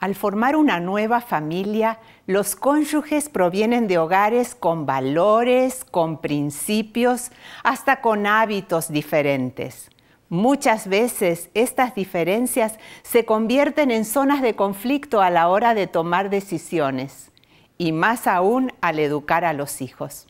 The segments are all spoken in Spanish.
Al formar una nueva familia, los cónyuges provienen de hogares con valores, con principios, hasta con hábitos diferentes. Muchas veces estas diferencias se convierten en zonas de conflicto a la hora de tomar decisiones y más aún al educar a los hijos.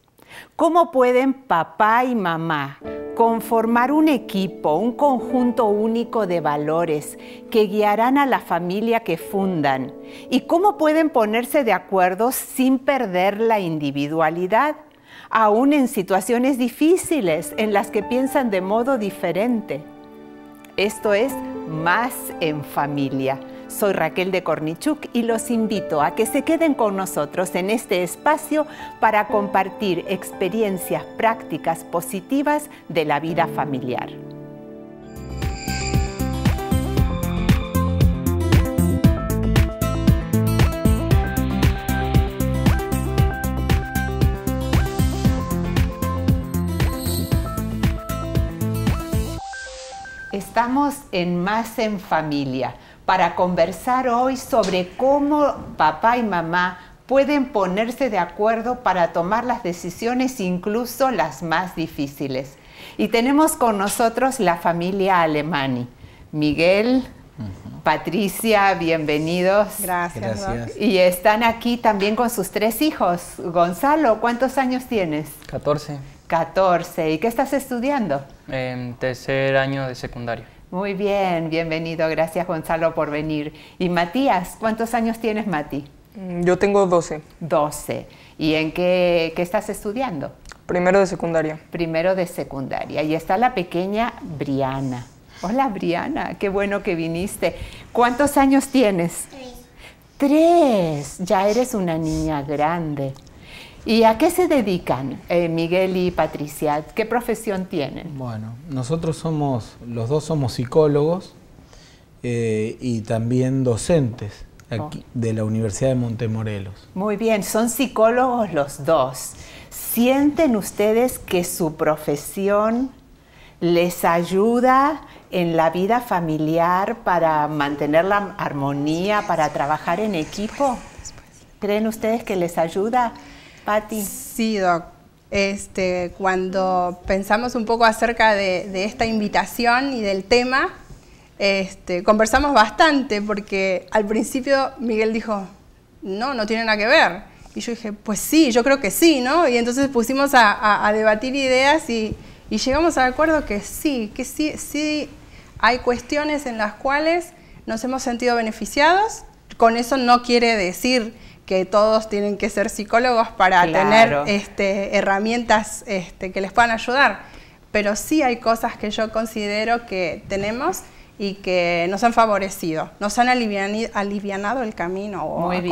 ¿Cómo pueden papá y mamá conformar un equipo, un conjunto único de valores que guiarán a la familia que fundan? ¿Y cómo pueden ponerse de acuerdo sin perder la individualidad? aún en situaciones difíciles en las que piensan de modo diferente. Esto es Más en Familia soy Raquel de Cornichuk y los invito a que se queden con nosotros en este espacio para compartir experiencias prácticas positivas de la vida familiar. Estamos en Más en Familia para conversar hoy sobre cómo papá y mamá pueden ponerse de acuerdo para tomar las decisiones, incluso las más difíciles. Y tenemos con nosotros la familia Alemani. Miguel, Patricia, bienvenidos. Gracias. Y están aquí también con sus tres hijos. Gonzalo, ¿cuántos años tienes? 14. 14. ¿Y qué estás estudiando? En tercer año de secundaria. Muy bien, bienvenido. Gracias Gonzalo por venir. Y Matías, ¿cuántos años tienes Mati? Mm, yo tengo 12. 12. ¿Y en qué, qué estás estudiando? Primero de secundaria. Primero de secundaria. Y está la pequeña Briana. Hola Briana, qué bueno que viniste. ¿Cuántos años tienes? Tres. Tres. Ya eres una niña grande. ¿Y a qué se dedican eh, Miguel y Patricia? ¿Qué profesión tienen? Bueno, nosotros somos, los dos somos psicólogos eh, y también docentes aquí, oh. de la Universidad de Montemorelos. Muy bien, son psicólogos los dos. ¿Sienten ustedes que su profesión les ayuda en la vida familiar para mantener la armonía, para trabajar en equipo? ¿Creen ustedes que les ayuda? Sí, Doc. Este, cuando pensamos un poco acerca de, esta invitación y del tema, este, conversamos bastante porque al principio Miguel dijo, no, no tiene nada que ver. Y yo dije, pues sí, yo creo que sí, ¿no? Y entonces pusimos a, debatir ideas y, llegamos al acuerdo que sí, que sí, sí hay cuestiones en las cuales nos hemos sentido beneficiados. Con eso no quiere decir que todos tienen que ser psicólogos para tener este, herramientas este, que les puedan ayudar, pero sí hay cosas que yo considero que tenemos y que nos han favorecido, nos han alivianado el camino o Muy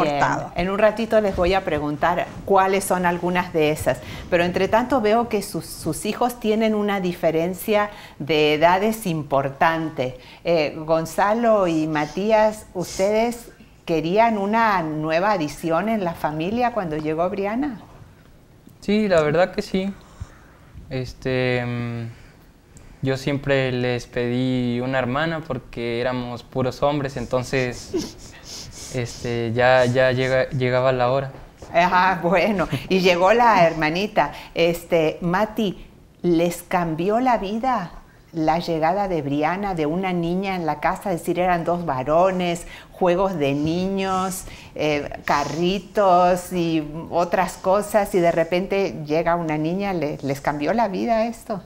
En un ratito les voy a preguntar cuáles son algunas de esas, pero entre tanto veo que sus, hijos tienen una diferencia de edades importante. Eh, Gonzalo y Matías, ustedes ¿Querían una nueva adición en la familia cuando llegó Briana? Sí, la verdad que sí. Este, mm, yo siempre les pedí una hermana porque éramos puros hombres, entonces este, ya, ya llegaba la hora. Ah, bueno, y llegó la hermanita. Este, Mati, ¿les cambió la vida la llegada de Briana, de una niña en la casa, es decir, eran dos varones, juegos de niños, eh, carritos y otras cosas, y de repente llega una niña, ¿les, cambió la vida esto?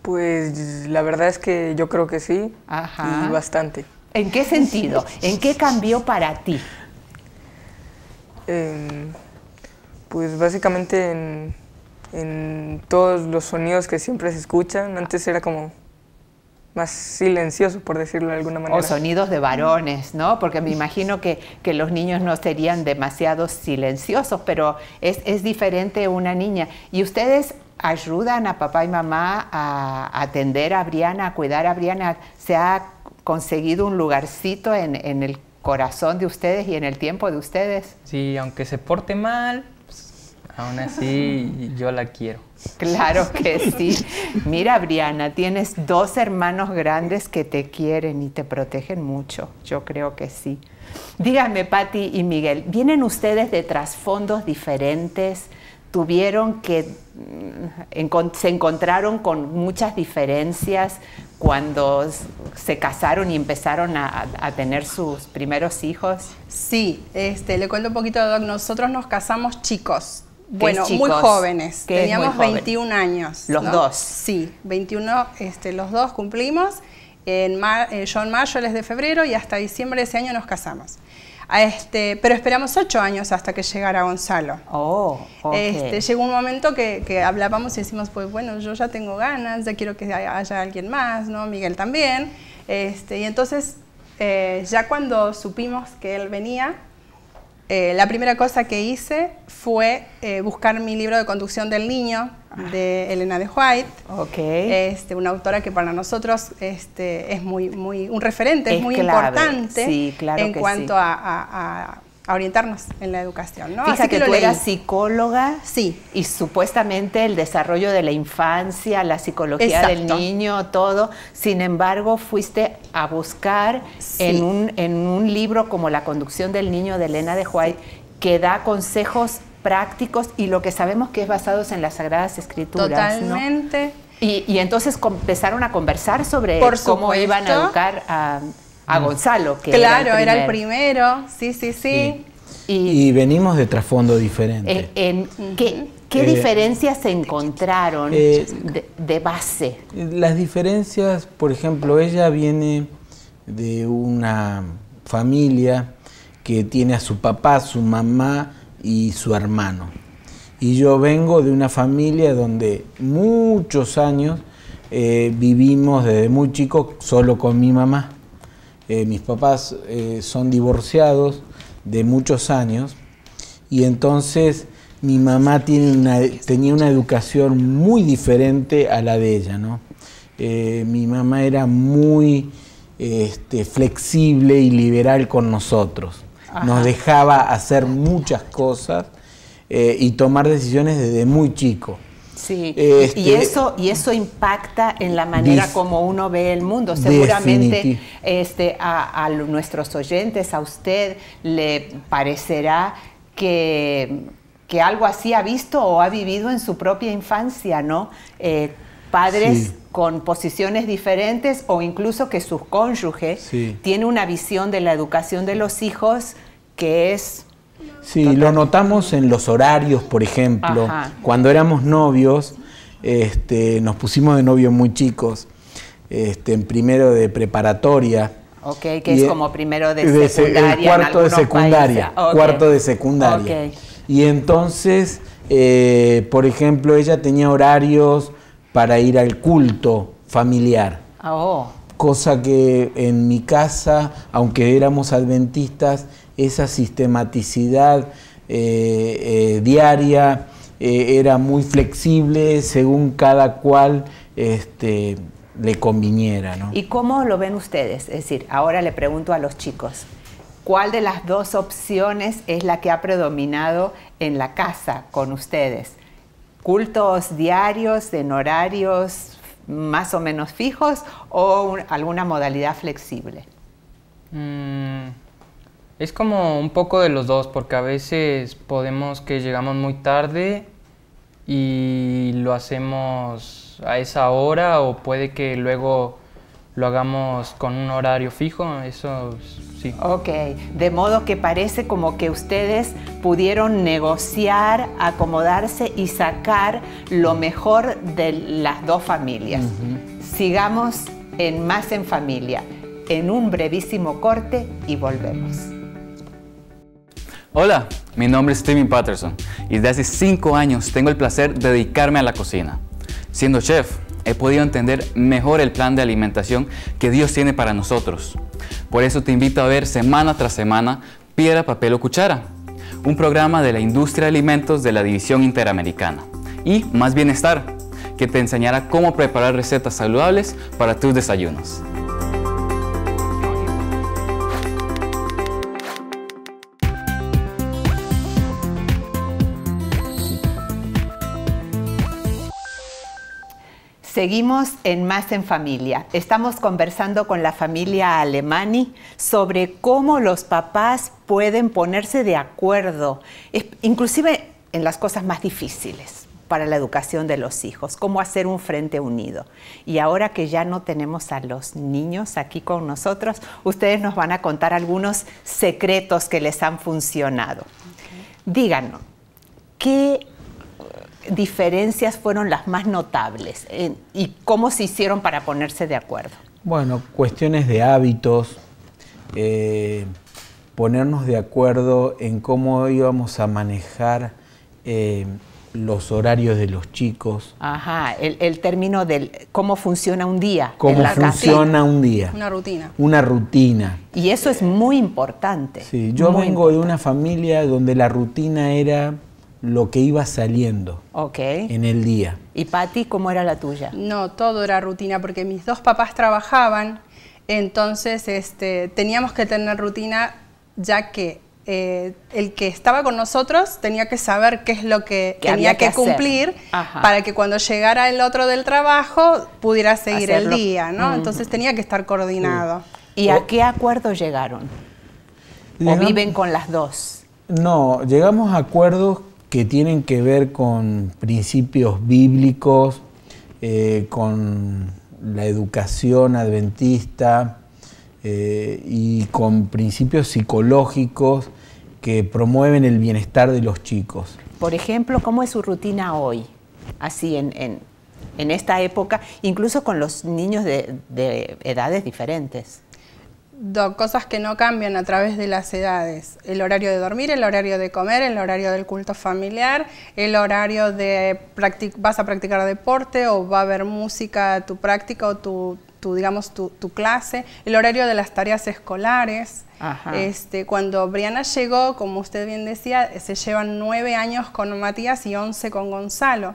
Pues la verdad es que yo creo que sí, y bastante. ¿En qué sentido? ¿En qué cambió para ti? Em, pues básicamente en todos los sonidos que siempre se escuchan. Antes era como más silenciosos, por decirlo de alguna manera. O sonidos de varones, ¿no? Porque me imagino que, los niños no serían demasiado silenciosos, pero es, diferente una niña. ¿Y ustedes ayudan a papá y mamá a atender a Briana, a cuidar a Briana? ¿Se ha conseguido un lugarcito en, en el corazón de ustedes y en el tiempo de ustedes? Sí, aunque se porte mal, Aún así, yo la quiero. Claro que sí. Mira, Briana, tienes dos hermanos grandes que te quieren y te protegen mucho. Yo creo que sí. Díganme, Patti y Miguel, ¿vienen ustedes de trasfondos diferentes? ¿Tuvieron que... Mm, se encontraron con muchas diferencias cuando se casaron y empezaron a, tener sus primeros hijos? Sí, este, le cuento un poquito Nosotros nos casamos chicos, bueno, muy jóvenes. Teníamos 21 años. Los dos. Sí, 21, este, los dos cumplimos. En, eh, yo en mayo, él es de febrero y hasta diciembre de ese año nos casamos. este, pero esperamos ocho años hasta que llegara Gonzalo. Oh, este, llegó un momento que, hablábamos y decimos, pues bueno, yo ya tengo ganas, ya quiero que haya, alguien más, ¿no? Miguel también. Este, y entonces, eh, ya cuando supimos que él venía, eh, la primera cosa que hice fue eh, buscar mi libro de conducción del niño de Elena de White, okay. Este, una autora que para nosotros este, es muy, muy, un referente, es, muy importante en cuanto a a orientarnos en la educación. ¿no? Fíjate, que tú eras psicóloga. Sí. Y supuestamente el desarrollo de la infancia, la psicología del niño, todo. Sin embargo, fuiste a buscar en, un, en un libro como La conducción del niño de Elena de Huay, que da consejos prácticos y lo que sabemos que es basados en las Sagradas Escrituras. Totalmente. Y, y, entonces empezaron a conversar sobre cómo iban a educar a, a mm. Gonzalo, que claro, era el, era el primero, sí, sí, sí. Y, venimos de trasfondo diferente. Eh, ¿Qué, eh, diferencias se encontraron eh, de, base? Las diferencias, por ejemplo, ella viene de una familia que tiene a su papá, su mamá y su hermano. Y yo vengo de una familia donde muchos años vivimos desde muy chicos solo con mi mamá. Eh, mis papás eh, son divorciados de muchos años y entonces mi mamá tenía una educación muy diferente a la de ella. ¿no? Eh, mi mamá era muy este, flexible y liberal con nosotros. Nos dejaba hacer muchas cosas y tomar decisiones desde muy chico. Sí, y, este, eso, y eso impacta en la manera como uno ve el mundo. Seguramente este, a, nuestros oyentes, a usted, le parecerá que, algo así ha visto o ha vivido en su propia infancia, ¿no? Eh, padres con posiciones diferentes o incluso que sus cónyuges tiene tienen una visión de la educación de los hijos que es Sí, lo notamos en los horarios, por ejemplo. Cuando éramos novios, este, nos pusimos de novios muy chicos, este, en primero de preparatoria. Ok, que es e como primero de, secundaria. cuarto, de secundaria cuarto de secundaria. Y entonces, eh, por ejemplo, ella tenía horarios para ir al culto familiar. Ah, oh. Cosa que en mi casa, aunque éramos adventistas, esa sistematicidad eh, eh, diaria eh, era muy flexible según cada cual este, le conviniera. ¿no? ¿Y cómo lo ven ustedes? Es decir, ahora le pregunto a los chicos. ¿Cuál de las dos opciones es la que ha predominado en la casa con ustedes? ¿Cultos diarios, en horarios más o menos fijos o alguna modalidad flexible? Mm, es como un poco de los dos, porque a veces podemos que llegamos muy tarde y lo hacemos a esa hora o puede que luego lo hagamos con un horario fijo, eso sí. Ok, de modo que parece como que ustedes pudieron negociar, acomodarse y sacar lo mejor de las dos familias. Sigamos en Más en Familia, en un brevísimo corte y volvemos. Hola, mi nombre es Steven Patterson y desde hace 5 años tengo el placer de dedicarme a la cocina. Siendo chef, he podido entender mejor el plan de alimentación que Dios tiene para nosotros. Por eso te invito a ver semana tras semana Piedra, Papel o Cuchara, un programa de la industria de alimentos de la División Interamericana y Más Bienestar, que te enseñará cómo preparar recetas saludables para tus desayunos. Seguimos en Más en Familia. Estamos conversando con la familia Alemani sobre cómo los papás pueden ponerse de acuerdo, inclusive en las cosas más difíciles para la educación de los hijos, cómo hacer un frente unido. Y ahora que ya no tenemos a los niños aquí con nosotros, ustedes nos van a contar algunos secretos que les han funcionado. Díganos, ¿qué diferencias fueron las más notables y cómo se hicieron para ponerse de acuerdo? Bueno, cuestiones de hábitos, eh, ponernos de acuerdo en cómo íbamos a manejar eh, los horarios de los chicos. Ajá, el, término del cómo funciona un día. Cómo funciona un día. Una rutina. Una rutina. Y eso es muy importante. Sí, yo vengo de una familia donde la rutina era lo que iba saliendo en el día. ¿Y Patti, cómo era la tuya? No, todo era rutina porque mis dos papás trabajaban, entonces este, teníamos que tener rutina ya que eh, el que estaba con nosotros tenía que saber qué es lo que, tenía que, cumplir para que cuando llegara el otro del trabajo pudiera seguir el día, ¿no? Entonces tenía que estar coordinado. ¿Y a qué acuerdo llegaron? ¿O viven con las dos? No, llegamos a acuerdos que tienen que ver con principios bíblicos, eh, con la educación adventista eh, y con principios psicológicos que promueven el bienestar de los chicos. Por ejemplo, ¿cómo es su rutina hoy? Así en, esta época, incluso con los niños de edades diferentes. Dos cosas que no cambian a través de las edades. El horario de dormir, el horario de comer, el horario del culto familiar, el horario de vas a practicar deporte o va a haber música, tu práctica o tu, digamos, tu, clase, el horario de las tareas escolares. Este, cuando Briana llegó, como usted bien decía, se llevan nueve años con Matías y once con Gonzalo.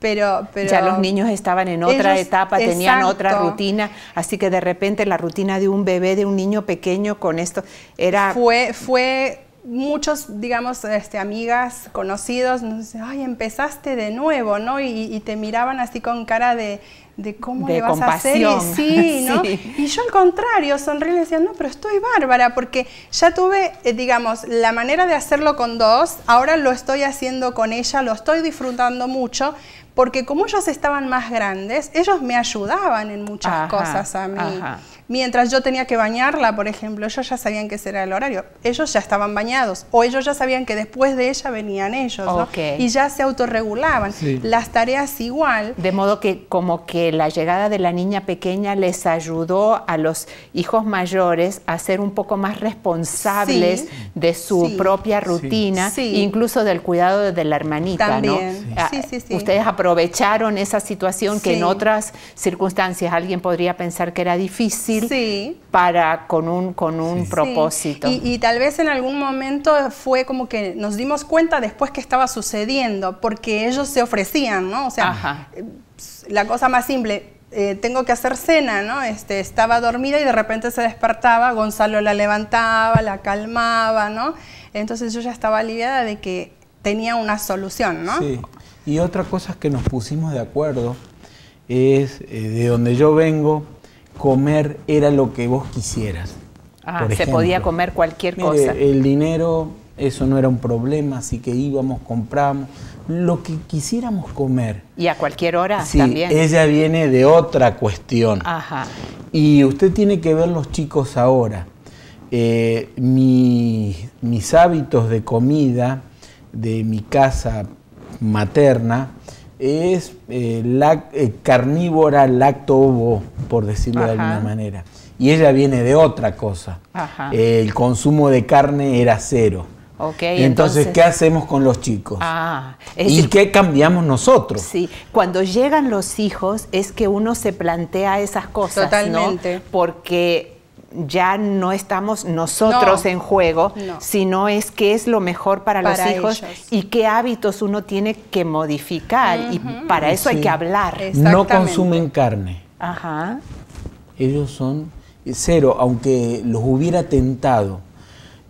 Pero, ya los niños estaban en otra etapa, tenían otra rutina, así que de repente la rutina de un bebé, de un niño pequeño con esto, era... Fue, fue muchos, digamos, este, amigas, conocidos, nos dicen, ay, empezaste de nuevo, ¿no? Y, te miraban así con cara de, cómo le vas a hacer. Y sí, ¿no? Y yo al contrario, sonreí y decía, no, pero estoy bárbara, porque ya tuve, eh, digamos, la manera de hacerlo con dos, ahora lo estoy haciendo con ella, lo estoy disfrutando mucho, porque como ellos estaban más grandes, ellos me ayudaban en muchas cosas a mí mientras yo tenía que bañarla, por ejemplo, ellos ya sabían que ese era el horario, ellos ya estaban bañados o ellos ya sabían que después de ella venían ellos ¿no? y ya se autorregulaban. Las tareas igual. De modo que como que la llegada de la niña pequeña les ayudó a los hijos mayores a ser un poco más responsables de su propia rutina, incluso del cuidado de la hermanita. También. ¿no? Ah, ustedes aprovecharon esa situación que en otras circunstancias alguien podría pensar que era difícil sí. para, con un, con un propósito. Y, tal vez en algún momento fue como que nos dimos cuenta después que estaba sucediendo, porque ellos se ofrecían, ¿no? O sea, eh, la cosa más simple, eh, tengo que hacer cena, ¿no? Este, estaba dormida y de repente se despertaba, Gonzalo la levantaba, la calmaba, ¿no? Entonces yo ya estaba aliviada de que tenía una solución, ¿no? Sí. Y otra cosa que nos pusimos de acuerdo es eh, de donde yo vengo, comer era lo que vos quisieras. Ah, se podía comer cualquier cosa. El dinero, eso no era un problema, así que íbamos, compramos lo que quisiéramos comer. Y a cualquier hora sí, también. Ella viene de otra cuestión. Ajá. Y usted tiene que ver los chicos ahora. Eh, mis hábitos de comida de mi casa materna es eh, la eh, carnívora, lactobo, por decirlo de alguna manera. Y ella viene de otra cosa. el consumo de carne era cero. entonces, ¿qué hacemos con los chicos? Ah, ¿Y qué cambiamos nosotros? Sí, cuando llegan los hijos es que uno se plantea esas cosas. Totalmente. Porque ya no estamos nosotros en juego, sino es qué es lo mejor para, los hijos y qué hábitos uno tiene que modificar. Y para eso hay que hablar. No consumen carne. Ajá. Ellos son eh, cero, aunque los hubiera tentado.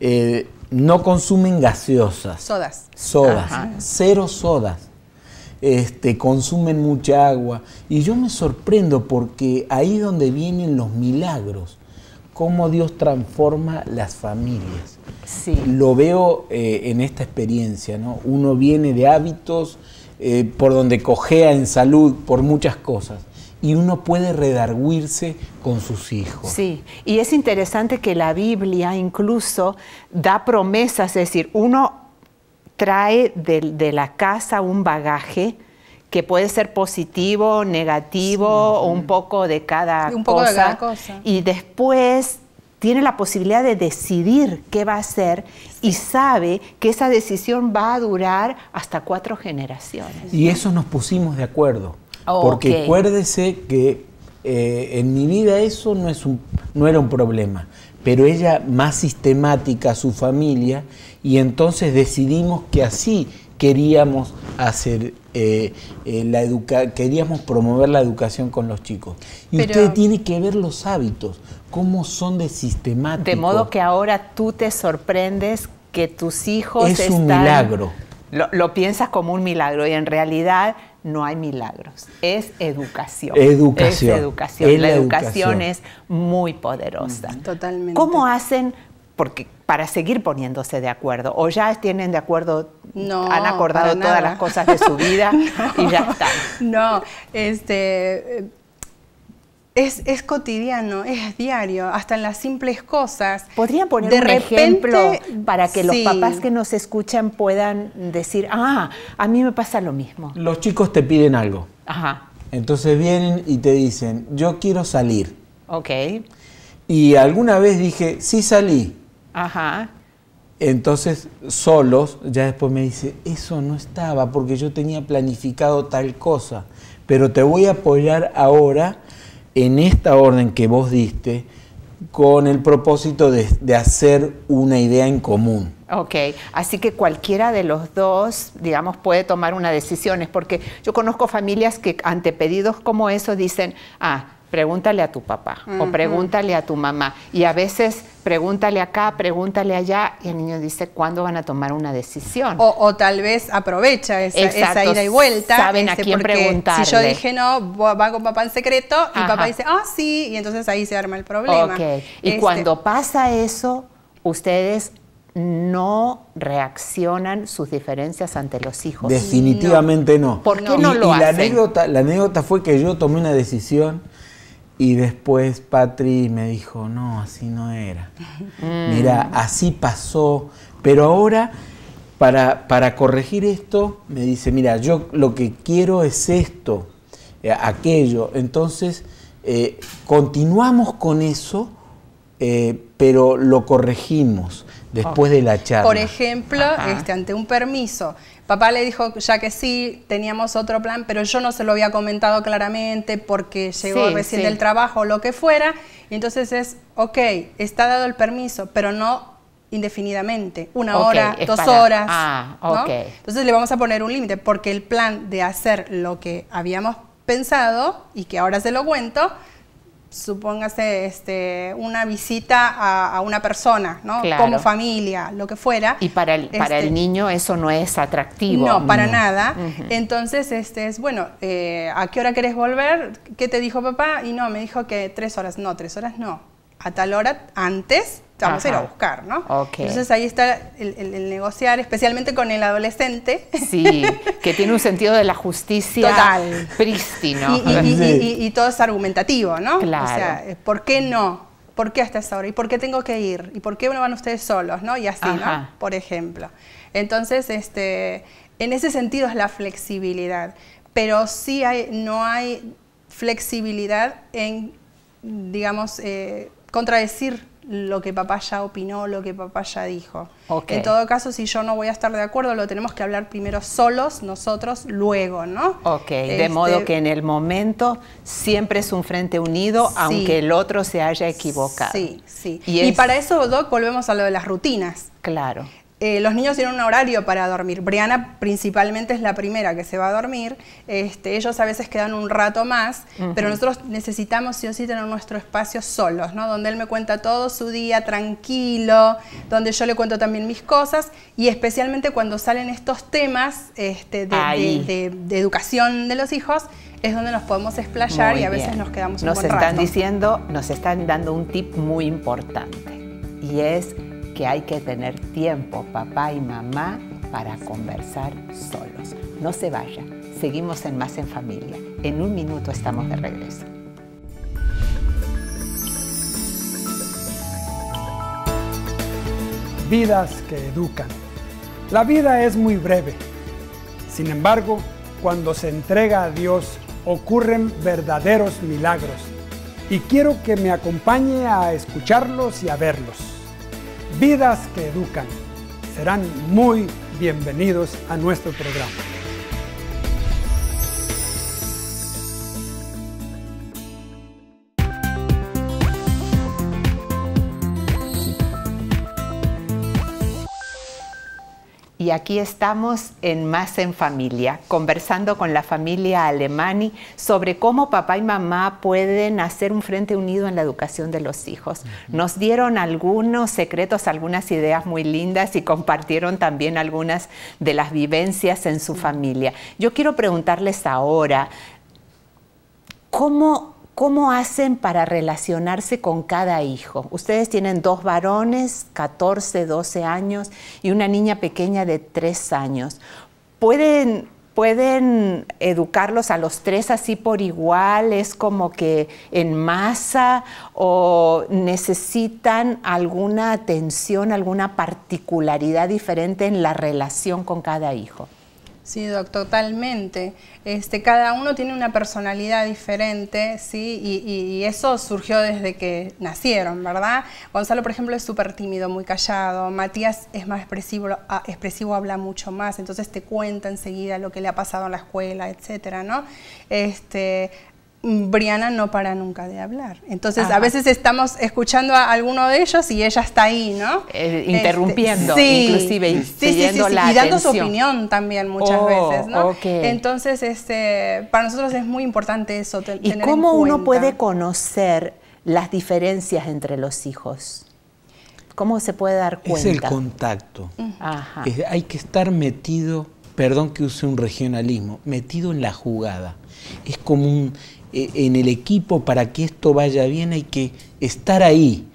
Eh, no consumen gaseosas. Sodas. Sodas. Cero sodas. Este, consumen mucha agua. Y yo me sorprendo porque ahí es donde vienen los milagros cómo Dios transforma las familias. Sí. Lo veo eh, en esta experiencia, ¿no? Uno viene de hábitos eh, por donde cojea en salud, por muchas cosas y uno puede redarguirse con sus hijos. Sí, y es interesante que la Biblia incluso da promesas, es decir, uno trae de la casa un bagaje que puede ser positivo, negativo o un poco de cada, cosa. Y después tiene la posibilidad de decidir qué va a hacer y sabe que esa decisión va a durar hasta cuatro generaciones. Y eso nos pusimos de acuerdo. porque acuérdese que eh, en mi vida eso no, es no era un problema, pero ella más sistemática, su familia, y entonces decidimos que así queríamos hacer eh, eh, la educa queríamos promover la educación con los chicos. Y usted tiene que ver los hábitos, cómo son de sistemáticos. De modo que ahora tú te sorprendes que tus hijos es un milagro. Lo, piensas como un milagro y en realidad no hay milagros, es educación. Educación. Es educación. la, educación es muy poderosa. Mm. Totalmente. ¿Cómo hacen porque para seguir poniéndose de acuerdo. O ya tienen de acuerdo, han acordado todas las cosas de su vida y ya están. No, este. Es, cotidiano, es diario, hasta en las simples cosas. ¿Podría poner un ejemplo para que los papás que nos escuchan puedan decir, ah, a mí me pasa lo mismo? Los chicos te piden algo. Ajá. Entonces vienen y te dicen, yo quiero salir. Ok. Y alguna vez dije, sí salí. Ajá. Entonces, solos, ya después me dice, eso no estaba porque yo tenía planificado tal cosa, pero te voy a apoyar ahora en esta orden que vos diste con el propósito de, de hacer una idea en común. Ok, así que cualquiera de los dos, digamos, puede tomar una decisión, porque yo conozco familias que ante pedidos como eso dicen, ah, pregúntale a tu papá o pregúntale a tu mamá. Y a veces pregúntale acá, pregúntale allá y el niño dice cuándo van a tomar una decisión. O, tal vez aprovecha esa, ida y vuelta. Saben a este, quién preguntar Si yo dije no, va con papá en secreto y papá dice, ah, sí, y entonces ahí se arma el problema. Y este cuando pasa eso, ustedes no reaccionan sus diferencias ante los hijos. Definitivamente no. porque ¿Por qué no, lo hacen? La anécdota, la anécdota fue que yo tomé una decisión y después Patri me dijo, no, así no era. Mm. Mira, así pasó. Pero ahora, para, para corregir esto, me dice, mira, yo lo que quiero es esto, eh, aquello. Entonces, eh, continuamos con eso, eh, pero lo corregimos después de la charla. Por ejemplo, este, ante un permiso, Papá le dijo ya que sí, teníamos otro plan, pero yo no se lo había comentado claramente porque llegó recién del trabajo o lo que fuera. Y entonces es, ok, está dado el permiso, pero no indefinidamente, una hora, dos horas. Ah, Entonces le vamos a poner un límite porque el plan de hacer lo que habíamos pensado y que ahora se lo cuento, supóngase este, una visita a, una persona, ¿no? Como familia, lo que fuera. Y para el, para el este, niño eso no es atractivo. No, para nada. Entonces, este, es bueno, eh, ¿a qué hora querés volver? ¿Qué te dijo papá? Y no, me dijo que tres horas. No, tres horas no a tal hora antes vamos a ir a buscar, ¿no? Entonces ahí está el, negociar, especialmente con el adolescente. Sí, que tiene un sentido de la justicia Total. prístino. Y, todo es argumentativo, ¿no? Claro. O sea, eh, ¿por qué no? ¿Por qué hasta esa hora? ¿Y por qué tengo que ir? ¿Y por qué no van ustedes solos? ¿no? Y así, ¿no? Por ejemplo. Entonces, este, en ese sentido es la flexibilidad. Pero sí no hay flexibilidad en, digamos, eh, contradecir lo que papá ya opinó, lo que papá ya dijo. En todo caso, si yo no voy a estar de acuerdo, lo tenemos que hablar primero solos, nosotros, luego, ¿no? Ok, de este, modo que en el momento siempre es un frente unido, aunque el otro se haya equivocado. Sí, sí. Y, para eso, Doc, volvemos a lo de las rutinas. Claro. Eh, los niños tienen un horario para dormir. Briana principalmente es la primera que se va a dormir. Este, ellos a veces quedan un rato más, pero nosotros necesitamos sí o sí tener nuestro espacio solos, ¿no? Donde él me cuenta todo su día tranquilo, donde yo le cuento también mis cosas y especialmente cuando salen estos temas este, de, educación de los hijos, es donde nos podemos explayar y a veces nos quedamos un nos están diciendo nos están dando un tip muy importante y es que hay que tener tiempo, papá y mamá, para conversar solos. No se vaya, seguimos en Más en Familia. En un minuto estamos de regreso. Vidas que educan. La vida es muy breve. Sin embargo, cuando se entrega a Dios ocurren verdaderos milagros. Y quiero que me acompañe a escucharlos y a verlos. Vidas que educan. Serán muy bienvenidos a nuestro programa. y aquí estamos en Más en Familia, conversando con la familia Alemani sobre cómo papá y mamá pueden hacer un frente unido en la educación de los hijos. Nos dieron algunos secretos, algunas ideas muy lindas y compartieron también algunas de las vivencias en su familia. Yo quiero preguntarles ahora, ¿cómo ¿Cómo hacen para relacionarse con cada hijo? Ustedes tienen dos varones, 14, 12 años, y una niña pequeña de 3 años. ¿Pueden, pueden educarlos a los tres así por igual? ¿Es como que en masa? ¿O necesitan alguna atención, alguna particularidad diferente en la relación con cada hijo? Sí, doctor, totalmente. Este, cada uno tiene una personalidad diferente, ¿sí? Y, eso surgió desde que nacieron, ¿verdad? Gonzalo, por ejemplo, es súper tímido, muy callado. Matías es más expresivo, ah, expresivo, habla mucho más, entonces te cuenta enseguida lo que le ha pasado en la escuela, etcétera, ¿no? Este, Briana no para nunca de hablar. Entonces, a veces estamos escuchando a alguno de ellos y ella está ahí, ¿no? Eh, este, interrumpiendo, inclusive, y dando su opinión también muchas oh, veces, ¿no? Entonces, este, para nosotros es muy importante eso. ¿Y cómo uno puede conocer las diferencias entre los hijos? ¿Cómo se puede dar cuenta? Es el contacto. hay que estar metido, perdón que use un regionalismo, metido en la jugada. Es como un eh, en el equipo para que esto vaya bien hay que estar ahí,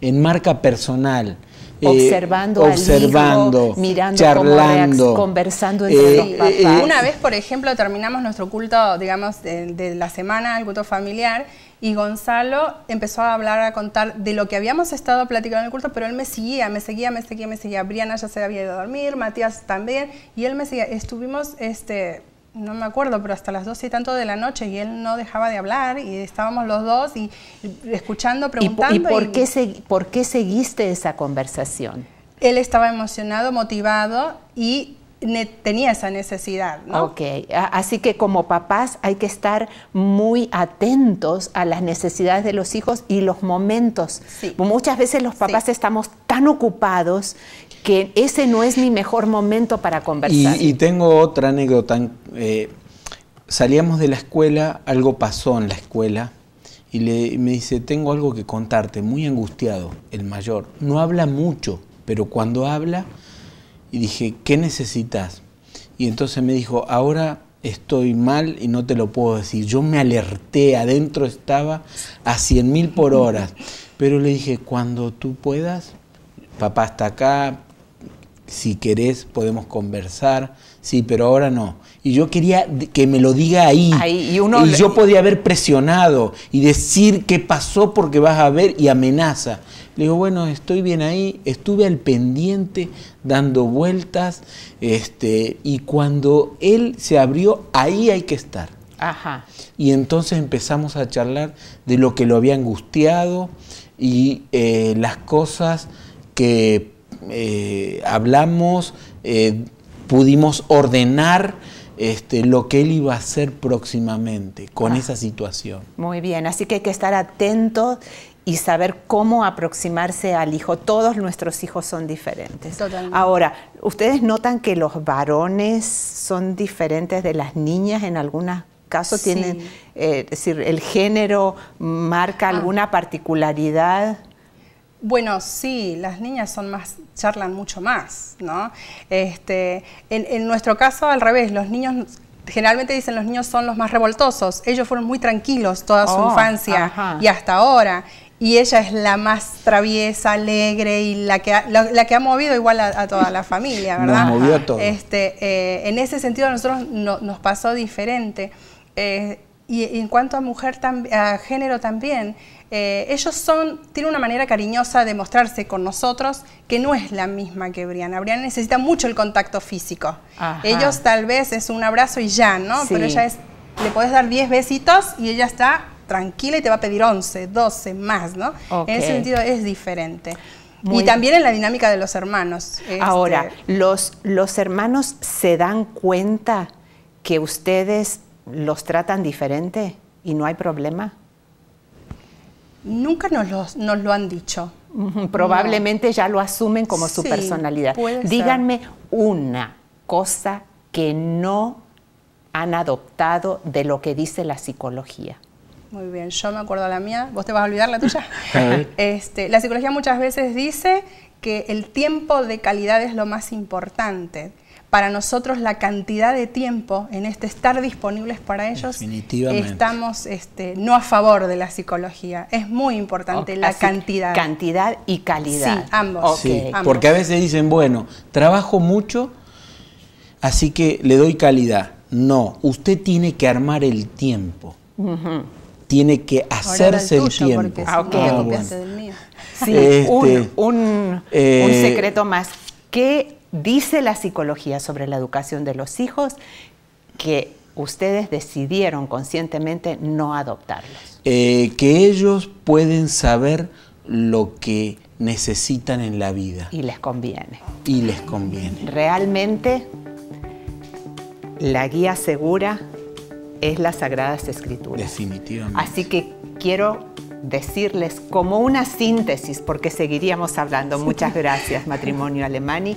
en marca personal. Observando, eh, observando al mirando charlando, conversando entre eh, los papás. Una vez, por ejemplo, terminamos nuestro culto, digamos, de, la semana, el culto familiar, y Gonzalo empezó a hablar, a contar de lo que habíamos estado platicando en el culto, pero él me seguía, me seguía, me seguía, me seguía. Briana ya se había ido a dormir, Matías también, y él me seguía. Estuvimos este, no me acuerdo, pero hasta las doce y tanto de la noche y él no dejaba de hablar y estábamos los dos y, escuchando, preguntando. ¿Y, por, qué por qué seguiste esa conversación? Él estaba emocionado, motivado y tenía esa necesidad. Ok, así que como papás hay que estar muy atentos a las necesidades de los hijos y los momentos. Muchas veces los papás estamos tan ocupados que ese no es mi mejor momento para conversar. Y, tengo otra anécdota. Eh, salíamos de la escuela, algo pasó en la escuela, y le, me dice, tengo algo que contarte, muy angustiado, el mayor. No habla mucho, pero cuando habla, y dije, ¿qué necesitas? Y entonces me dijo, ahora estoy mal y no te lo puedo decir. Yo me alerté, adentro estaba a 100.000 mil por hora. Pero le dije, cuando tú puedas, papá está acá, si querés podemos conversar, sí, pero ahora no. Y yo quería que me lo diga ahí. ahí y, uno yo podía haber presionado y decir qué pasó porque vas a ver y amenaza. Le digo, bueno, estoy bien ahí, estuve al pendiente dando vueltas este, y cuando él se abrió, ahí hay que estar. Ajá. Y entonces empezamos a charlar de lo que lo había angustiado y eh, las cosas que eh, hablamos, eh, pudimos ordenar este, lo que él iba a hacer próximamente con ah. esa situación. Muy bien, así que hay que estar atentos y saber cómo aproximarse al hijo. Todos nuestros hijos son diferentes. Ahora, ¿ustedes notan que los varones son diferentes de las niñas en algunos casos tienen, eh, decir, el género marca ah. alguna particularidad? Bueno, sí, las niñas son más, charlan mucho más, ¿no? Este, en, nuestro caso, al revés, los niños generalmente dicen los niños son los más revoltosos. Ellos fueron muy tranquilos toda su oh, infancia y hasta ahora. Y ella es la más traviesa, alegre y la que ha, la, que ha movido igual a, toda la familia, ¿verdad? Nos movió a todos. Este, eh, en ese sentido a nosotros nos pasó diferente. Eh, y, en cuanto a mujer, a género también, eh, ellos son, tienen una manera cariñosa de mostrarse con nosotros que no es la misma que Briana. Brianna necesita mucho el contacto físico. Ellos tal vez es un abrazo y ya, ¿no? Pero ella es, le podés dar 10 besitos y ella está tranquila y te va a pedir 11, 12 más, ¿no? En ese sentido es diferente. y también en la dinámica de los hermanos. Este, Ahora, los, los hermanos se dan cuenta que ustedes los tratan diferente y no hay problema? Nunca nos, lo han dicho. Probablemente ya lo asumen como su personalidad. Díganme una cosa que no han adoptado de lo que dice la psicología. Muy bien, yo me acuerdo la mía, vos te vas a olvidar la tuya. Este, la psicología muchas veces dice que el tiempo de calidad es lo más importante para nosotros la cantidad de tiempo en este estar disponibles para ellos, estamos este, no a favor de la psicología. Es muy importante la cantidad. Cantidad y calidad. Sí, ambos. Porque a veces dicen, bueno, trabajo mucho, así que le doy calidad. No, usted tiene que armar el tiempo. Tiene que hacerse el, tiempo. Sí, un, un, eh, secreto más. ¿Qué dice la psicología sobre la educación de los hijos que ustedes decidieron conscientemente no adoptarlos? Eh, que ellos pueden saber lo que necesitan en la vida. Y les conviene. Y les conviene. Realmente la guía segura es las Sagradas Escrituras. Definitivamente. Así que quiero decirles como una síntesis, porque seguiríamos hablando. Muchas gracias, Matrimonio Alemani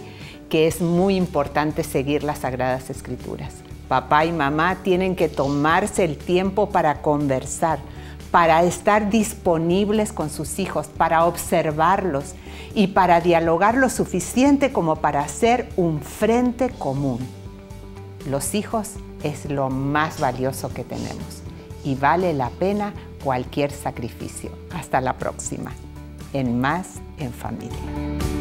que es muy importante seguir las Sagradas Escrituras. Papá y mamá tienen que tomarse el tiempo para conversar, para estar disponibles con sus hijos, para observarlos y para dialogar lo suficiente como para hacer un frente común. Los hijos es lo más valioso que tenemos y vale la pena cualquier sacrificio. Hasta la próxima, en Más en Familia.